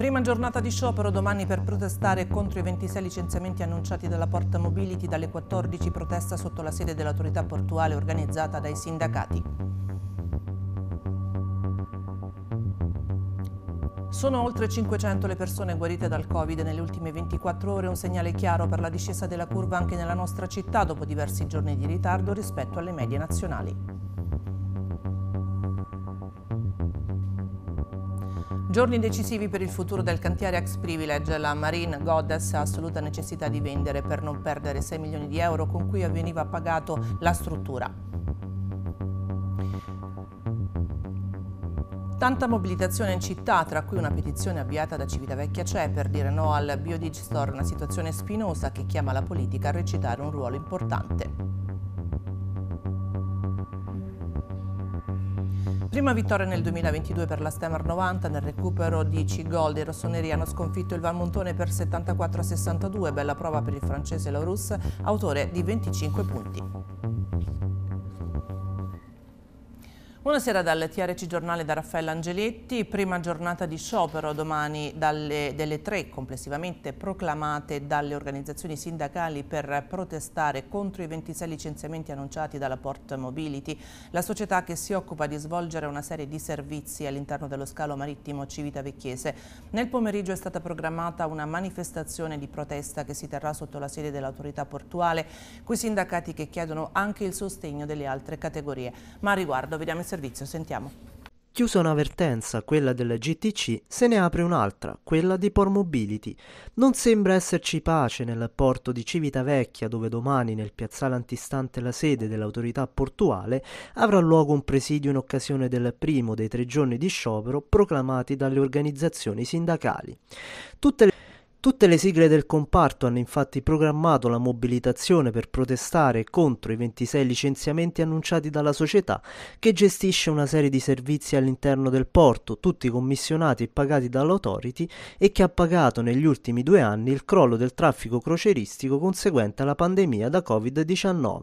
Prima giornata di sciopero domani per protestare contro i 26 licenziamenti annunciati dalla Porta Mobility dalle 14 protesta sotto la sede dell'autorità portuale organizzata dai sindacati. Sono oltre 500 le persone guarite dal Covid nelle ultime 24 ore, un segnale chiaro per la discesa della curva anche nella nostra città dopo diversi giorni di ritardo rispetto alle medie nazionali. Giorni decisivi per il futuro del cantiere Ex Privilege, la Marine Goddess ha assoluta necessità di vendere per non perdere 6 milioni di euro con cui veniva pagato la struttura. Tanta mobilitazione in città, tra cui una petizione avviata da Civitavecchia C'è per dire no al Biodigistore, una situazione spinosa che chiama la politica a recitare un ruolo importante. Prima vittoria nel 2022 per la Stemar 90, nel recupero 10 gol dei rossoneri hanno sconfitto il Valmontone per 74-62, bella prova per il francese Laurus, autore di 25 punti. Buonasera dal TRC Giornale da Raffaella Angeletti, prima giornata di sciopero domani dalle, delle tre complessivamente proclamate dalle organizzazioni sindacali per protestare contro i 26 licenziamenti annunciati dalla Port Mobility, la società che si occupa di svolgere una serie di servizi all'interno dello scalo marittimo Civita Civitavecchiese. Nel pomeriggio è stata programmata una manifestazione di protesta che si terrà sotto la sede dell'autorità portuale, coi sindacati che chiedono anche il sostegno delle altre categorie. Ma a riguardo vediamo servizio. Sentiamo. Chiusa una vertenza, quella della GTC, se ne apre un'altra, quella di Port Mobility. Non sembra esserci pace nel porto di Civitavecchia, dove domani, nel piazzale antistante la sede dell'autorità portuale, avrà luogo un presidio in occasione del primo dei tre giorni di sciopero proclamati dalle organizzazioni sindacali. Tutte le Tutte le sigle del comparto hanno infatti programmato la mobilitazione per protestare contro i 26 licenziamenti annunciati dalla società che gestisce una serie di servizi all'interno del porto, tutti commissionati e pagati dall'autority e che ha pagato negli ultimi due anni il crollo del traffico croceristico conseguente alla pandemia da Covid-19.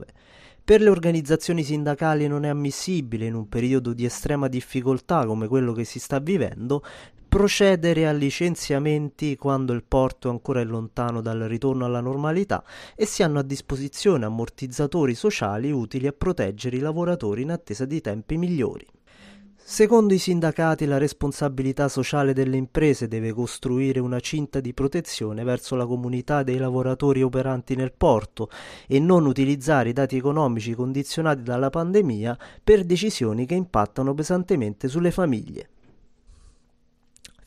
Per le organizzazioni sindacali non è ammissibile in un periodo di estrema difficoltà come quello che si sta vivendo procedere a licenziamenti quando il porto ancora è lontano dal ritorno alla normalità e si hanno a disposizione ammortizzatori sociali utili a proteggere i lavoratori in attesa di tempi migliori. Secondo i sindacati la responsabilità sociale delle imprese deve costruire una cinta di protezione verso la comunità dei lavoratori operanti nel porto e non utilizzare i dati economici condizionati dalla pandemia per decisioni che impattano pesantemente sulle famiglie.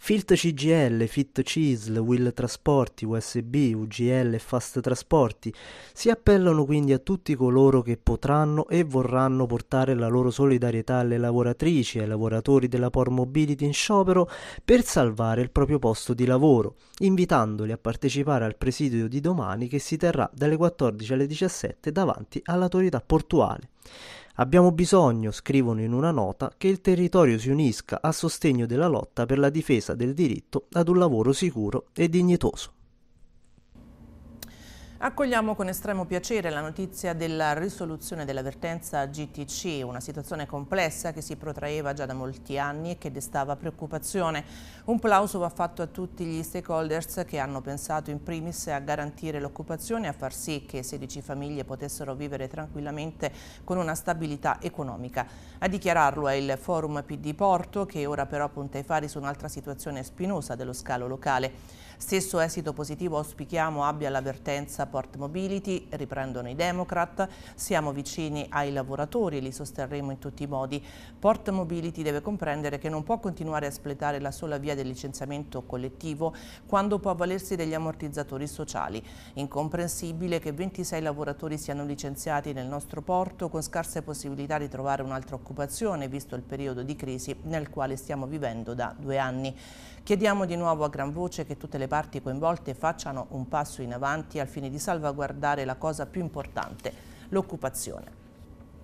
Filt CGL, Fit CISL, Will Trasporti, USB, UGL e Fast Trasporti si appellano quindi a tutti coloro che potranno e vorranno portare la loro solidarietà alle lavoratrici e ai lavoratori della Por Mobility in sciopero per salvare il proprio posto di lavoro, invitandoli a partecipare al presidio di domani che si terrà dalle 14 alle 17 davanti all'autorità portuale. Abbiamo bisogno, scrivono in una nota, che il territorio si unisca a sostegno della lotta per la difesa del diritto ad un lavoro sicuro e dignitoso. Accogliamo con estremo piacere la notizia della risoluzione dell'avvertenza GTC, una situazione complessa che si protraeva già da molti anni e che destava preoccupazione. Un plauso va fatto a tutti gli stakeholders che hanno pensato in primis a garantire l'occupazione e a far sì che 16 famiglie potessero vivere tranquillamente con una stabilità economica. A dichiararlo è il Forum PD Porto che ora però punta i fari su un'altra situazione spinosa dello scalo locale. Stesso esito positivo auspichiamo abbia l'avvertenza Port Mobility, riprendono i Democrat, siamo vicini ai lavoratori e li sosterremo in tutti i modi. Port Mobility deve comprendere che non può continuare a espletare la sola via del licenziamento collettivo quando può avvalersi degli ammortizzatori sociali. Incomprensibile che 26 lavoratori siano licenziati nel nostro porto con scarse possibilità di trovare un'altra occupazione visto il periodo di crisi nel quale stiamo vivendo da due anni. Chiediamo di nuovo a gran voce che tutte le parti coinvolte facciano un passo in avanti al fine di salvaguardare la cosa più importante, l'occupazione.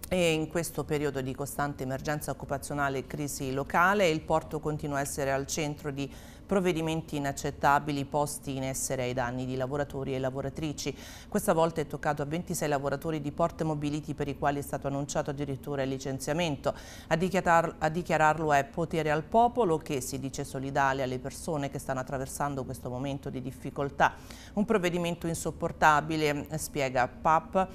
E in questo periodo di costante emergenza occupazionale e crisi locale il porto continua a essere al centro di provvedimenti inaccettabili posti in essere ai danni di lavoratori e lavoratrici. Questa volta è toccato a 26 lavoratori di Porte Mobility per i quali è stato annunciato addirittura il licenziamento. A, dichiarar a dichiararlo è Potere al Popolo che si dice solidale alle persone che stanno attraversando questo momento di difficoltà. Un provvedimento insopportabile, spiega PAP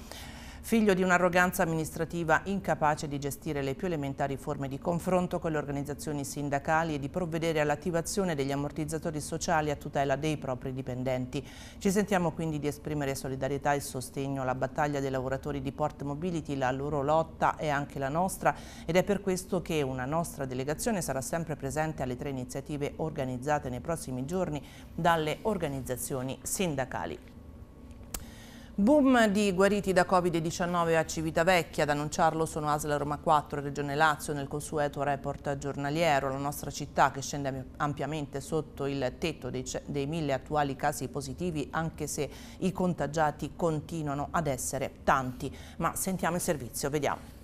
figlio di un'arroganza amministrativa incapace di gestire le più elementari forme di confronto con le organizzazioni sindacali e di provvedere all'attivazione degli ammortizzatori sociali a tutela dei propri dipendenti. Ci sentiamo quindi di esprimere solidarietà e sostegno alla battaglia dei lavoratori di Port Mobility, la loro lotta è anche la nostra ed è per questo che una nostra delegazione sarà sempre presente alle tre iniziative organizzate nei prossimi giorni dalle organizzazioni sindacali. Boom di guariti da Covid-19 a Civitavecchia, ad annunciarlo sono Asla Roma 4 Regione Lazio nel consueto report giornaliero. La nostra città che scende ampiamente sotto il tetto dei, dei mille attuali casi positivi anche se i contagiati continuano ad essere tanti. Ma sentiamo il servizio, vediamo.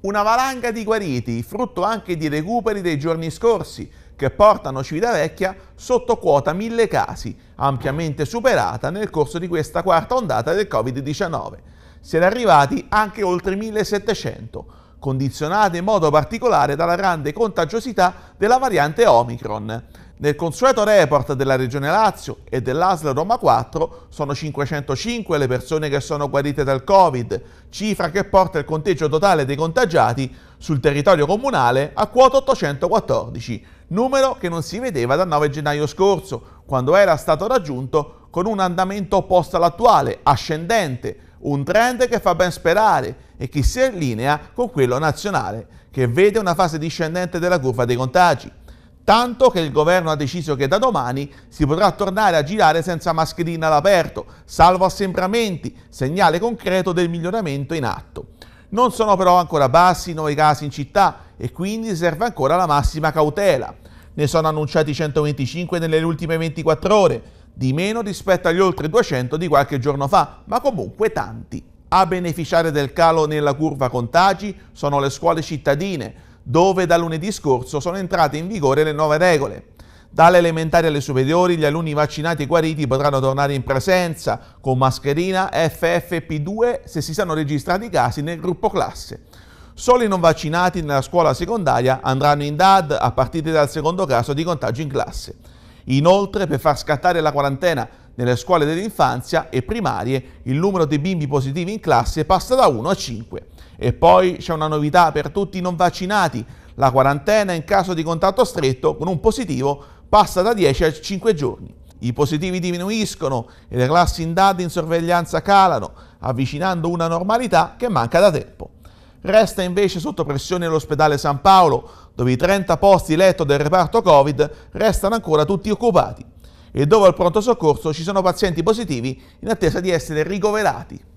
Una valanga di guariti, frutto anche di recuperi dei giorni scorsi che portano Civitavecchia sotto quota 1000 casi, ampiamente superata nel corso di questa quarta ondata del Covid-19. Si era arrivati anche oltre 1700, condizionate in modo particolare dalla grande contagiosità della variante Omicron. Nel consueto report della Regione Lazio e dell'ASL Roma 4 sono 505 le persone che sono guarite dal Covid, cifra che porta il conteggio totale dei contagiati sul territorio comunale a quota 814, numero che non si vedeva dal 9 gennaio scorso, quando era stato raggiunto con un andamento opposto all'attuale, ascendente, un trend che fa ben sperare e che si allinea con quello nazionale, che vede una fase discendente della curva dei contagi. Tanto che il governo ha deciso che da domani si potrà tornare a girare senza mascherina all'aperto, salvo assembramenti, segnale concreto del miglioramento in atto. Non sono però ancora bassi i nuovi casi in città e quindi serve ancora la massima cautela. Ne sono annunciati 125 nelle ultime 24 ore, di meno rispetto agli oltre 200 di qualche giorno fa, ma comunque tanti. A beneficiare del calo nella curva contagi sono le scuole cittadine, dove da lunedì scorso sono entrate in vigore le nuove regole. Dalle elementari alle superiori gli alunni vaccinati e guariti potranno tornare in presenza con mascherina FFP2 se si sono registrati casi nel gruppo classe. Solo i non vaccinati nella scuola secondaria andranno in DAD a partire dal secondo caso di contagio in classe. Inoltre, per far scattare la quarantena nelle scuole dell'infanzia e primarie, il numero dei bimbi positivi in classe passa da 1 a 5. E poi c'è una novità per tutti i non vaccinati. La quarantena in caso di contatto stretto con un positivo passa da 10 a 5 giorni. I positivi diminuiscono e le classi in dati in sorveglianza calano, avvicinando una normalità che manca da tempo. Resta invece sotto pressione l'ospedale San Paolo, dove i 30 posti letto del reparto Covid restano ancora tutti occupati e dove al pronto soccorso ci sono pazienti positivi in attesa di essere ricoverati.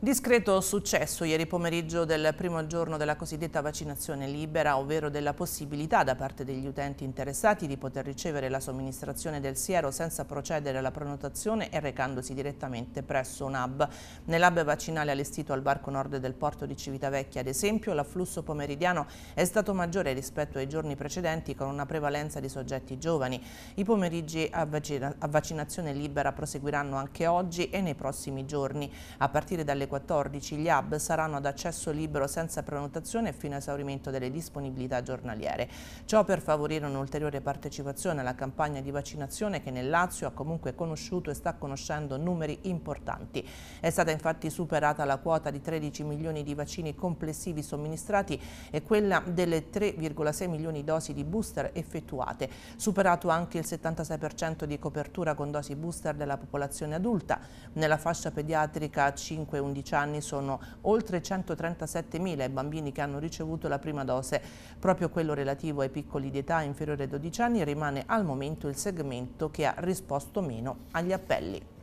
Discreto successo ieri pomeriggio del primo giorno della cosiddetta vaccinazione libera, ovvero della possibilità da parte degli utenti interessati di poter ricevere la somministrazione del siero senza procedere alla prenotazione e recandosi direttamente presso un hub. Nell'hub vaccinale allestito al barco nord del porto di Civitavecchia, ad esempio, l'afflusso pomeridiano è stato maggiore rispetto ai giorni precedenti con una prevalenza di soggetti giovani. I pomeriggi a, vaccina a vaccinazione libera proseguiranno anche oggi e nei prossimi giorni, a partire dalle 14 gli hub saranno ad accesso libero senza prenotazione fino a esaurimento delle disponibilità giornaliere. Ciò per favorire un'ulteriore partecipazione alla campagna di vaccinazione che nel Lazio ha comunque conosciuto e sta conoscendo numeri importanti. È stata infatti superata la quota di 13 milioni di vaccini complessivi somministrati e quella delle 3,6 milioni di dosi di booster effettuate, superato anche il 76% di copertura con dosi booster della popolazione adulta. Nella fascia pediatrica 5-11 15 anni sono oltre 137.000 i bambini che hanno ricevuto la prima dose. Proprio quello relativo ai piccoli di età inferiore ai 12 anni rimane al momento il segmento che ha risposto meno agli appelli.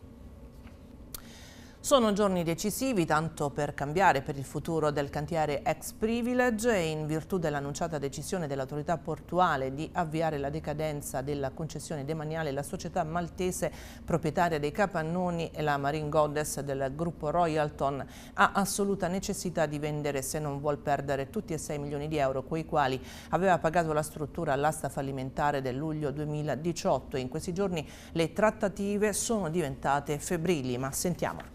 Sono giorni decisivi tanto per cambiare per il futuro del cantiere ex Privilege e in virtù dell'annunciata decisione dell'autorità portuale di avviare la decadenza della concessione demaniale la società maltese proprietaria dei capannoni e la Marine Goddess del gruppo Royalton ha assoluta necessità di vendere se non vuol perdere tutti e 6 milioni di euro quei quali aveva pagato la struttura all'asta fallimentare del luglio 2018. In questi giorni le trattative sono diventate febbrili ma sentiamo.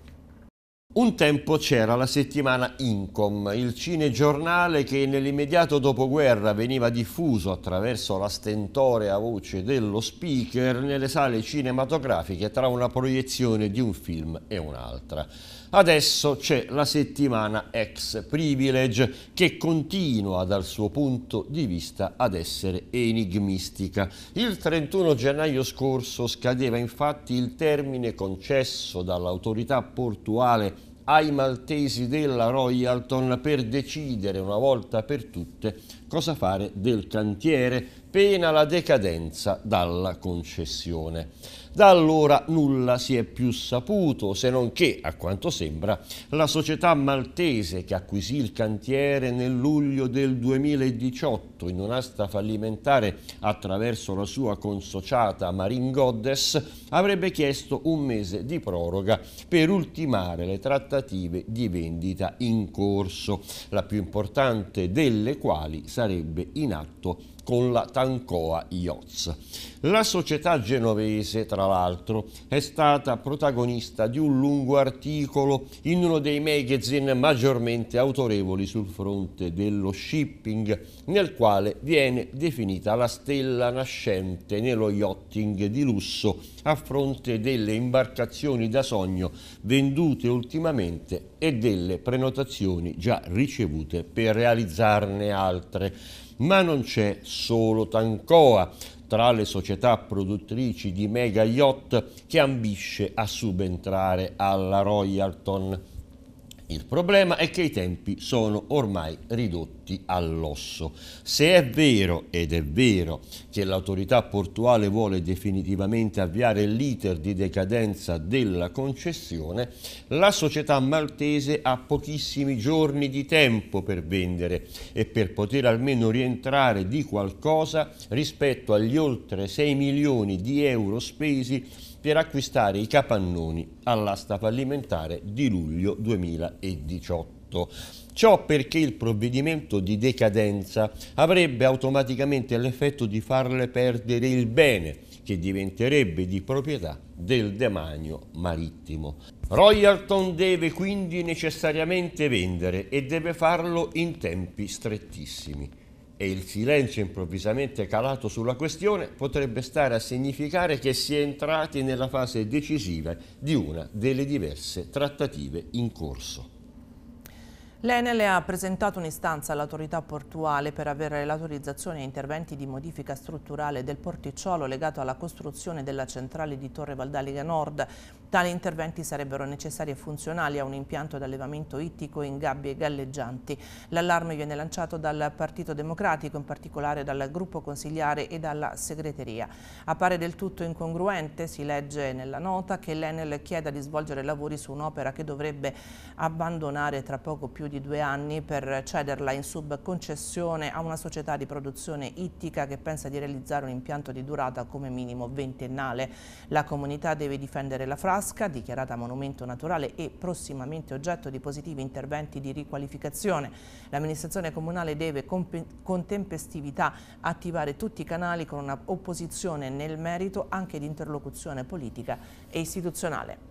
Un tempo c'era la settimana Incom, il cinegiornale che nell'immediato dopoguerra veniva diffuso attraverso la stentorea voce dello speaker nelle sale cinematografiche tra una proiezione di un film e un'altra. Adesso c'è la settimana ex privilege che continua dal suo punto di vista ad essere enigmistica. Il 31 gennaio scorso scadeva infatti il termine concesso dall'autorità portuale ai maltesi della Royalton per decidere una volta per tutte cosa fare del cantiere, pena la decadenza dalla concessione. Da allora nulla si è più saputo, se non che, a quanto sembra, la società maltese che acquisì il cantiere nel luglio del 2018 in un'asta fallimentare attraverso la sua consociata Marine Goddess avrebbe chiesto un mese di proroga per ultimare le trattative di vendita in corso, la più importante delle quali sarebbe in atto con la Tancoa Yachts. La società genovese, tra l'altro, è stata protagonista di un lungo articolo in uno dei magazine maggiormente autorevoli sul fronte dello shipping, nel quale viene definita la stella nascente nello yachting di lusso a fronte delle imbarcazioni da sogno vendute ultimamente e delle prenotazioni già ricevute per realizzarne altre. Ma non c'è solo Tancoa tra le società produttrici di mega yacht che ambisce a subentrare alla Royalton. Il problema è che i tempi sono ormai ridotti all'osso. Se è vero, ed è vero, che l'autorità portuale vuole definitivamente avviare l'iter di decadenza della concessione, la società maltese ha pochissimi giorni di tempo per vendere e per poter almeno rientrare di qualcosa rispetto agli oltre 6 milioni di euro spesi per acquistare i capannoni all'asta fallimentare di luglio 2018. Ciò perché il provvedimento di decadenza avrebbe automaticamente l'effetto di farle perdere il bene che diventerebbe di proprietà del demanio marittimo. Royalton deve quindi necessariamente vendere e deve farlo in tempi strettissimi e il silenzio improvvisamente calato sulla questione potrebbe stare a significare che si è entrati nella fase decisiva di una delle diverse trattative in corso. L'Enel ha presentato un'istanza all'autorità portuale per avere l'autorizzazione a interventi di modifica strutturale del porticciolo legato alla costruzione della centrale di Torre Valdaliga Nord. Tali interventi sarebbero necessari e funzionali a un impianto di allevamento ittico in gabbie galleggianti. L'allarme viene lanciato dal Partito Democratico, in particolare dal gruppo consigliare e dalla segreteria. Appare del tutto incongruente, si legge nella nota, che l'Enel chieda di svolgere lavori su un'opera che dovrebbe abbandonare tra poco più di due anni per cederla in subconcessione a una società di produzione ittica che pensa di realizzare un impianto di durata come minimo ventennale. La comunità deve difendere la frase Casca, dichiarata monumento naturale e prossimamente oggetto di positivi interventi di riqualificazione. L'amministrazione comunale deve con tempestività attivare tutti i canali con una opposizione nel merito anche di interlocuzione politica e istituzionale.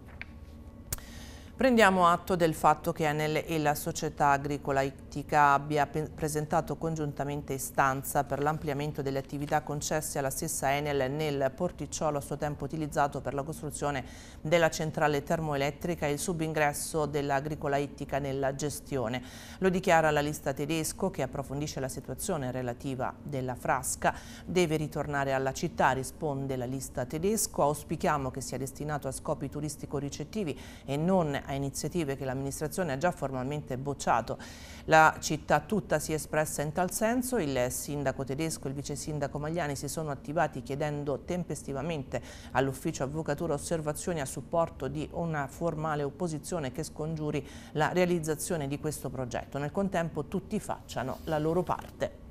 Prendiamo atto del fatto che Enel e la società agricola Ittica abbia presentato congiuntamente istanza per l'ampliamento delle attività concesse alla stessa Enel nel porticciolo a suo tempo utilizzato per la costruzione della centrale termoelettrica e il subingresso dell'agricola Ittica nella gestione. Lo dichiara la lista tedesco che approfondisce la situazione relativa della frasca. Deve ritornare alla città, risponde la lista tedesco. Auspichiamo che sia destinato a scopi turistico-ricettivi e non a iniziative che l'amministrazione ha già formalmente bocciato. La città tutta si è espressa in tal senso, il sindaco tedesco e il vice sindaco Magliani si sono attivati chiedendo tempestivamente all'ufficio avvocatura osservazioni a supporto di una formale opposizione che scongiuri la realizzazione di questo progetto. Nel contempo tutti facciano la loro parte.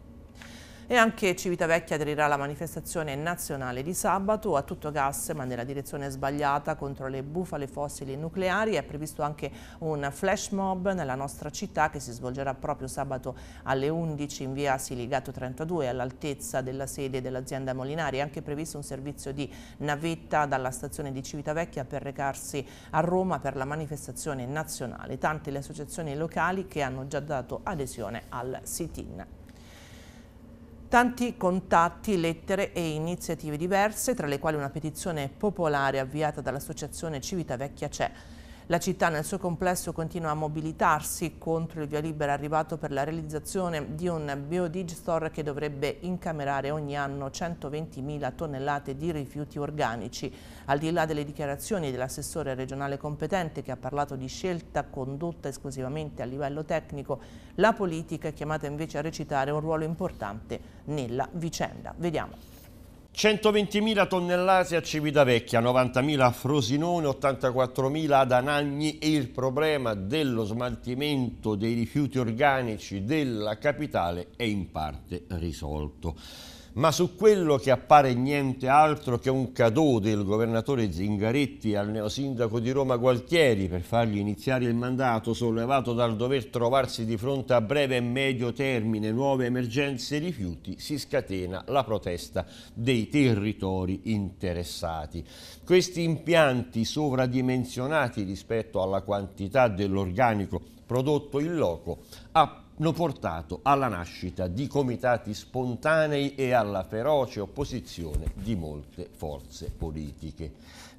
E anche Civitavecchia aderirà alla manifestazione nazionale di sabato a tutto gas ma nella direzione sbagliata contro le bufale fossili nucleari. È previsto anche un flash mob nella nostra città che si svolgerà proprio sabato alle 11 in via Siligato 32 all'altezza della sede dell'azienda Molinari. È anche previsto un servizio di navetta dalla stazione di Civitavecchia per recarsi a Roma per la manifestazione nazionale. Tante le associazioni locali che hanno già dato adesione al sit-in. Tanti contatti, lettere e iniziative diverse, tra le quali una petizione popolare avviata dall'associazione Civita Vecchia C'è, la città nel suo complesso continua a mobilitarsi contro il via libera arrivato per la realizzazione di un biodigestor che dovrebbe incamerare ogni anno 120.000 tonnellate di rifiuti organici. Al di là delle dichiarazioni dell'assessore regionale competente che ha parlato di scelta condotta esclusivamente a livello tecnico, la politica è chiamata invece a recitare un ruolo importante nella vicenda. Vediamo. 120.000 tonnellate a Civitavecchia, 90.000 a Frosinone, 84.000 ad Anagni e il problema dello smaltimento dei rifiuti organici della capitale è in parte risolto ma su quello che appare niente altro che un cadeau del governatore Zingaretti al neosindaco di Roma Gualtieri per fargli iniziare il mandato sollevato dal dover trovarsi di fronte a breve e medio termine nuove emergenze e rifiuti, si scatena la protesta dei territori interessati. Questi impianti sovradimensionati rispetto alla quantità dell'organico prodotto in loco hanno portato alla nascita di comitati spontanei e alla feroce opposizione di molte forze politiche.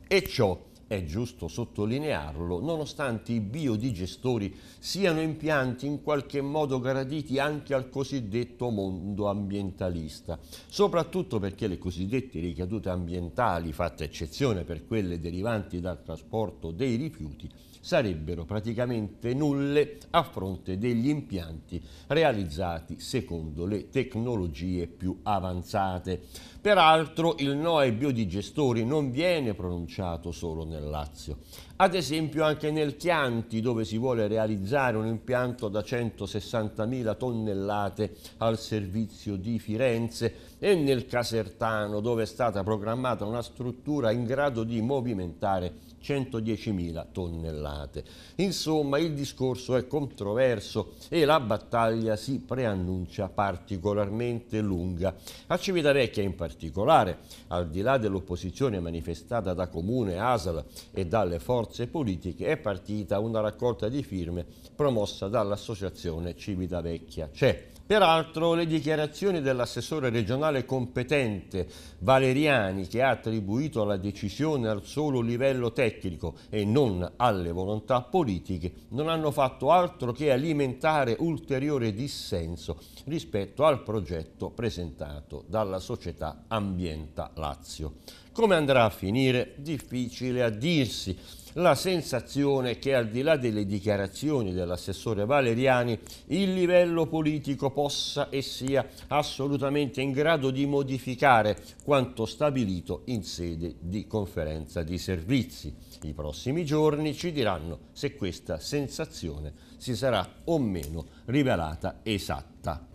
E ciò è giusto sottolinearlo, nonostante i biodigestori siano impianti in qualche modo graditi anche al cosiddetto mondo ambientalista, soprattutto perché le cosiddette ricadute ambientali, fatta eccezione per quelle derivanti dal trasporto dei rifiuti, sarebbero praticamente nulle a fronte degli impianti realizzati secondo le tecnologie più avanzate. Peraltro il no ai biodigestori non viene pronunciato solo nel nel Lazio ad esempio anche nel Chianti dove si vuole realizzare un impianto da 160.000 tonnellate al servizio di Firenze e nel Casertano dove è stata programmata una struttura in grado di movimentare 110.000 tonnellate. Insomma il discorso è controverso e la battaglia si preannuncia particolarmente lunga. A Civitavecchia in particolare, al di là dell'opposizione manifestata da Comune, ASAL e dalle forze forze politiche è partita una raccolta di firme promossa dall'associazione Civitavecchia C'è. Peraltro le dichiarazioni dell'assessore regionale competente Valeriani che ha attribuito la decisione al solo livello tecnico e non alle volontà politiche non hanno fatto altro che alimentare ulteriore dissenso rispetto al progetto presentato dalla società Ambienta Lazio. Come andrà a finire? Difficile a dirsi la sensazione che al di là delle dichiarazioni dell'assessore Valeriani il livello politico possa e sia assolutamente in grado di modificare quanto stabilito in sede di conferenza di servizi. I prossimi giorni ci diranno se questa sensazione si sarà o meno rivelata esatta.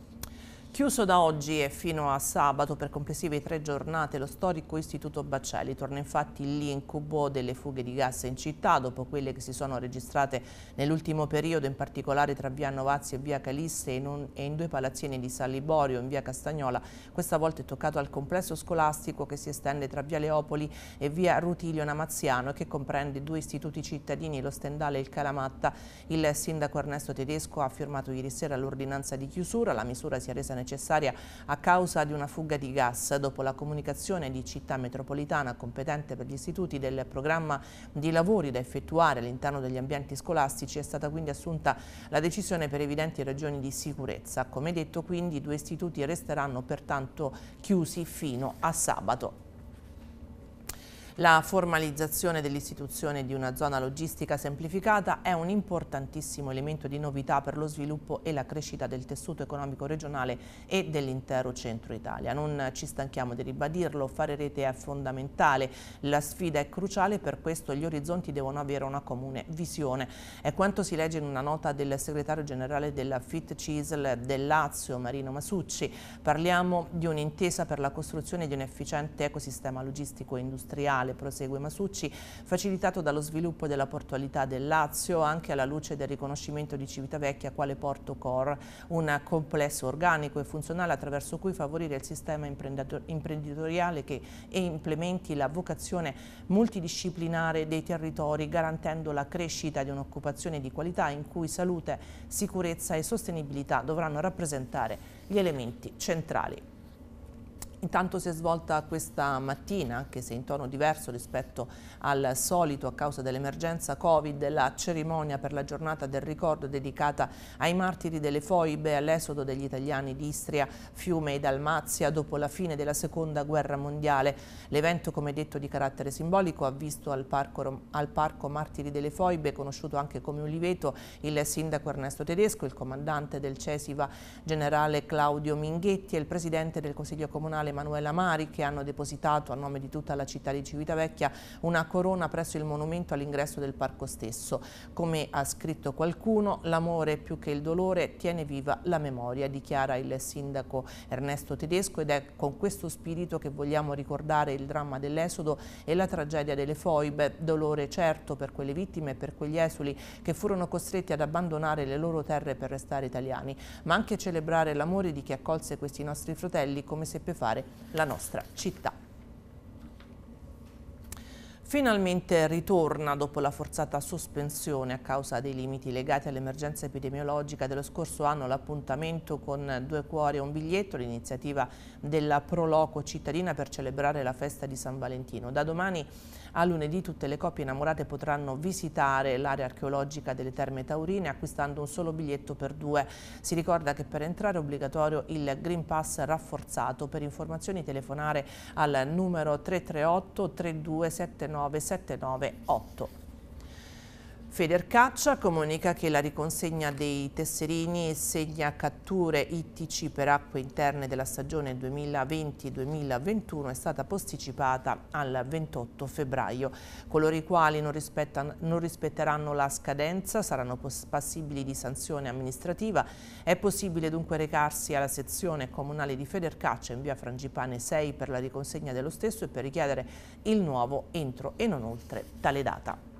Chiuso da oggi e fino a sabato per complessive tre giornate lo storico Istituto Baccelli torna infatti l'incubo delle fughe di gas in città dopo quelle che si sono registrate nell'ultimo periodo in particolare tra via Novazzi e via Calisse in un, e in due palazzini di Saliborio in via Castagnola. Questa volta è toccato al complesso scolastico che si estende tra via Leopoli e via Rutilio Namaziano che comprende due istituti cittadini, lo Stendale e il Calamatta. Il sindaco Ernesto Tedesco ha firmato ieri sera l'ordinanza di chiusura, la misura si è resa necessaria necessaria a causa di una fuga di gas dopo la comunicazione di città metropolitana competente per gli istituti del programma di lavori da effettuare all'interno degli ambienti scolastici è stata quindi assunta la decisione per evidenti ragioni di sicurezza. Come detto quindi i due istituti resteranno pertanto chiusi fino a sabato. La formalizzazione dell'istituzione di una zona logistica semplificata è un importantissimo elemento di novità per lo sviluppo e la crescita del tessuto economico regionale e dell'intero centro Italia. Non ci stanchiamo di ribadirlo, fare rete è fondamentale, la sfida è cruciale, per questo gli orizzonti devono avere una comune visione. È quanto si legge in una nota del segretario generale della FIT CISL del Lazio, Marino Masucci. Parliamo di un'intesa per la costruzione di un efficiente ecosistema logistico industriale regionale, prosegue Masucci, facilitato dallo sviluppo della portualità del Lazio anche alla luce del riconoscimento di Civitavecchia quale porto core, un complesso organico e funzionale attraverso cui favorire il sistema imprenditoriale che implementi la vocazione multidisciplinare dei territori garantendo la crescita di un'occupazione di qualità in cui salute, sicurezza e sostenibilità dovranno rappresentare gli elementi centrali. Intanto si è svolta questa mattina, anche se in tono diverso rispetto al solito a causa dell'emergenza Covid, la cerimonia per la giornata del ricordo dedicata ai martiri delle foibe e all'esodo degli italiani di Istria, Fiume e Dalmazia dopo la fine della Seconda Guerra Mondiale. L'evento, come detto, di carattere simbolico ha visto al parco, al parco Martiri delle Foibe, conosciuto anche come Uliveto, il sindaco Ernesto Tedesco, il comandante del CESIVA generale Claudio Minghetti e il presidente del Consiglio Comunale Emanuela Mari che hanno depositato a nome di tutta la città di Civitavecchia una corona presso il monumento all'ingresso del parco stesso. Come ha scritto qualcuno, l'amore più che il dolore tiene viva la memoria, dichiara il sindaco Ernesto Tedesco ed è con questo spirito che vogliamo ricordare il dramma dell'esodo e la tragedia delle foibe, dolore certo per quelle vittime e per quegli esuli che furono costretti ad abbandonare le loro terre per restare italiani, ma anche celebrare l'amore di chi accolse questi nostri fratelli come seppe fare la nostra città. Finalmente ritorna dopo la forzata sospensione a causa dei limiti legati all'emergenza epidemiologica dello scorso anno l'appuntamento con Due Cuori e un biglietto, l'iniziativa della Proloco cittadina per celebrare la festa di San Valentino. Da domani a lunedì tutte le coppie innamorate potranno visitare l'area archeologica delle Terme Taurine acquistando un solo biglietto per due. Si ricorda che per entrare è obbligatorio il Green Pass rafforzato. Per informazioni telefonare al numero 338 3279 7988. Federcaccia comunica che la riconsegna dei tesserini e segna catture ittici per acque interne della stagione 2020-2021 è stata posticipata al 28 febbraio. Coloro i quali non, non rispetteranno la scadenza saranno passibili di sanzione amministrativa. È possibile dunque recarsi alla sezione comunale di Federcaccia in via Frangipane 6 per la riconsegna dello stesso e per richiedere il nuovo entro e non oltre tale data.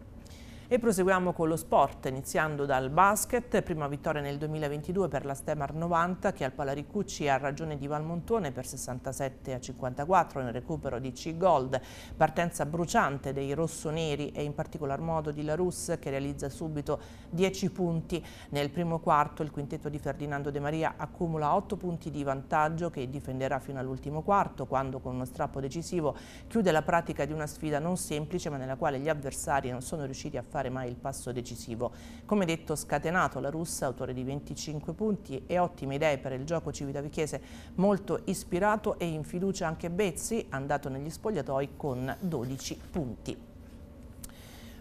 E proseguiamo con lo sport, iniziando dal basket, prima vittoria nel 2022 per la Stemar 90 che al Palaricucci ha ragione di Valmontone per 67 a 54 in recupero di C-Gold, partenza bruciante dei rossoneri e in particolar modo di Larus che realizza subito 10 punti. Nel primo quarto il quintetto di Ferdinando De Maria accumula 8 punti di vantaggio che difenderà fino all'ultimo quarto quando con uno strappo decisivo chiude la pratica di una sfida non semplice ma nella quale gli avversari non sono riusciti a fare fare mai il passo decisivo. Come detto, scatenato la russa, autore di 25 punti e ottime idee per il gioco civitavicchiese, molto ispirato e in fiducia anche Bezzi, andato negli spogliatoi con 12 punti.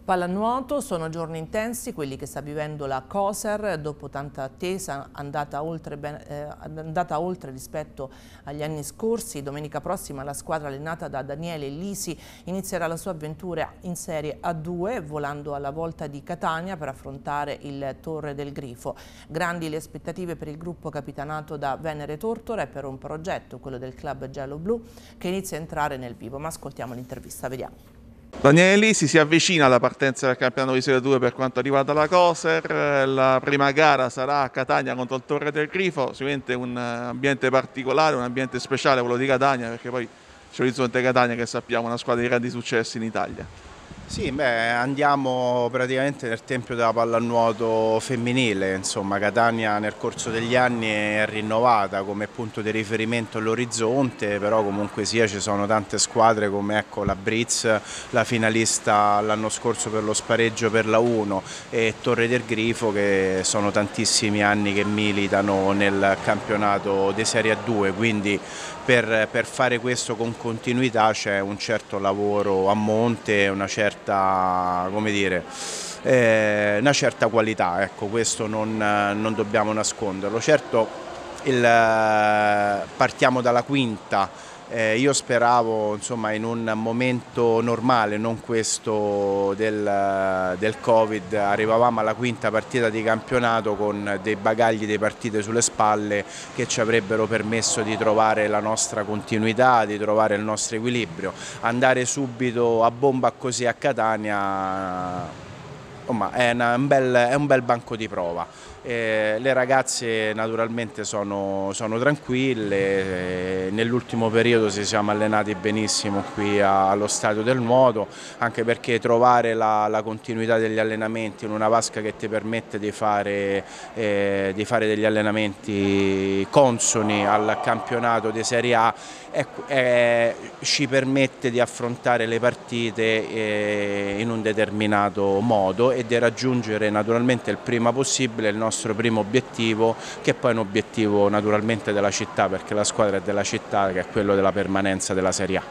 Pallanuoto sono giorni intensi, quelli che sta vivendo la COSER dopo tanta attesa andata oltre, ben, eh, andata oltre, rispetto agli anni scorsi. Domenica prossima la squadra allenata da Daniele Lisi inizierà la sua avventura in Serie A2 volando alla volta di Catania per affrontare il Torre del Grifo. Grandi le aspettative per il gruppo capitanato da Venere Tortora e per un progetto, quello del club giallo-blu, che inizia a entrare nel vivo. Ma ascoltiamo l'intervista, vediamo. Daniele Lisi si avvicina alla partenza del campionato di Serie 2 per quanto riguarda la Coser, la prima gara sarà a Catania contro il Torre del Grifo, sicuramente un eh, ambiente particolare, un ambiente speciale quello di Catania perché poi c'è l'Orizzonte Catania che sappiamo è una squadra di grandi successi in Italia. Sì, beh, andiamo praticamente nel tempio della pallanuoto femminile, insomma Catania nel corso degli anni è rinnovata come punto di riferimento all'orizzonte, però comunque sia ci sono tante squadre come ecco, la Briz, la finalista l'anno scorso per lo spareggio per la 1 e Torre del Grifo che sono tantissimi anni che militano nel campionato di Serie A2, quindi per, per, fare questo con continuità c'è un certo lavoro a monte, una certa, dire, eh, una certa qualità, ecco, questo non, non dobbiamo nasconderlo. Certo il, eh, partiamo dalla quinta eh, io speravo insomma, in un momento normale, non questo del, del, Covid, arrivavamo alla quinta partita di campionato con dei bagagli di partite sulle spalle che ci avrebbero permesso di trovare la nostra continuità, di trovare il nostro equilibrio. Andare subito a bomba così a Catania oh, è, una, un bel, è un bel banco di prova. Eh, le ragazze naturalmente sono, sono tranquille, eh, nell'ultimo periodo ci siamo allenati benissimo qui a, allo stadio del nuoto, anche perché trovare la, la, continuità degli allenamenti in una vasca che ti permette di fare, eh, di fare degli allenamenti consoni al campionato di Serie A ecco, eh, ci permette di affrontare le partite eh, in un determinato modo e di raggiungere naturalmente il prima possibile il nostro nostro primo obiettivo, che poi è un obiettivo naturalmente della città, perché la squadra è della città, che è quello della permanenza della Serie A.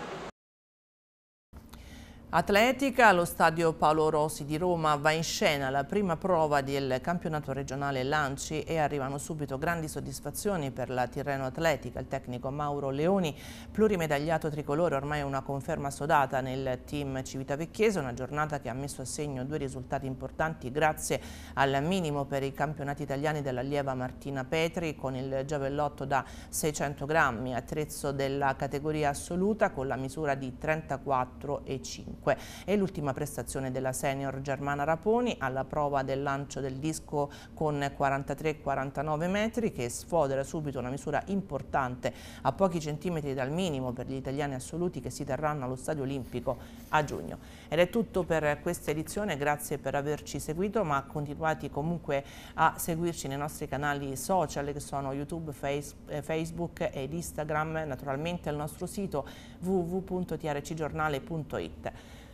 Atletica, lo stadio Paolo Rossi di Roma va in scena la prima prova del campionato regionale Lanci e arrivano subito grandi soddisfazioni per la Tirreno Atletica. Il tecnico Mauro Leoni, plurimedagliato tricolore, ormai una conferma sodata nel team civitavecchiese, una giornata che ha messo a segno due risultati importanti grazie al minimo per i campionati italiani dell'allieva Martina Petri con il giavellotto da 600 grammi, attrezzo della categoria assoluta con la misura di 34,5. 5. E l'ultima prestazione della senior Germana Raponi alla prova del lancio del disco con 43-49 metri che sfodera subito una misura importante a pochi centimetri dal minimo per gli italiani assoluti che si terranno allo Stadio Olimpico a giugno. Ed è tutto per questa edizione, grazie per averci seguito ma continuate comunque a seguirci nei nostri canali social che sono YouTube, eh, Facebook ed Instagram, naturalmente il nostro sito www.trcgiornale.it.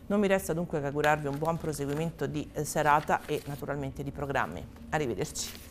Non mi resta dunque che augurarvi un buon proseguimento di eh, serata e naturalmente di programmi. Arrivederci.